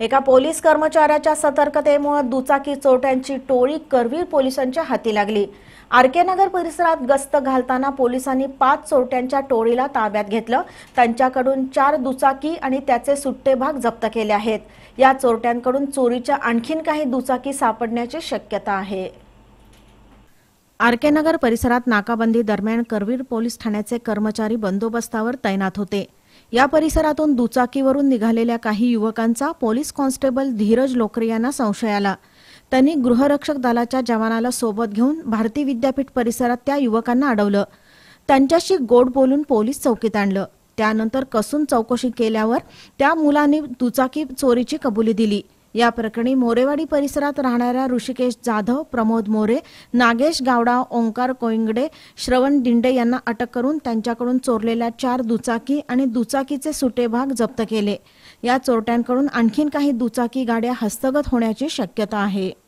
एका पोलीस कर्मचाऱ्याच्या सतर्कतेमुळे दुचाकी चोरट्यांची टोळी करवीर पोलिसांच्या हाती लागली नगर परिसरात गस्त घालताना पोलिसांनी पाच चोरट्यांच्या टोळीला ताब्यात घेतलं त्यांच्याकडून चार दुचाकी आणि त्याचे सुट्टे भाग जप्त केले आहेत या चोरट्यांकडून चोरीच्या आणखीन काही दुचाकी सापडण्याची शक्यता आहे नगर परिसरात नाकाबंदी दरम्यान करवीर पोलीस ठाण्याचे कर्मचारी बंदोबस्तावर तैनात होते या परिसरातून दुचाकीवरून निघालेल्या काही युवकांचा पोलीस कॉन्स्टेबल धीरज लोकरे यांना संशय आला त्यांनी गृहरक्षक दलाच्या जवानाला सोबत घेऊन भारती विद्यापीठ परिसरात त्या युवकांना अडवलं त्यांच्याशी गोड बोलून पोलीस चौकीत आणलं त्यानंतर कसून चौकशी केल्यावर त्या मुलांनी दुचाकी चोरीची कबुली दिली या प्रकरणी मोरेवाडी परिसरात राहणाऱ्या ऋषिकेश जाधव प्रमोद मोरे नागेश गावडा ओंकार कोइंगडे श्रवण दिंडे यांना अटक करून त्यांच्याकडून चोरलेल्या चार दुचाकी आणि दुचाकीचे सुटे भाग जप्त केले या चोरट्यांकडून आणखीन काही दुचाकी गाड्या हस्तगत होण्याची शक्यता आहे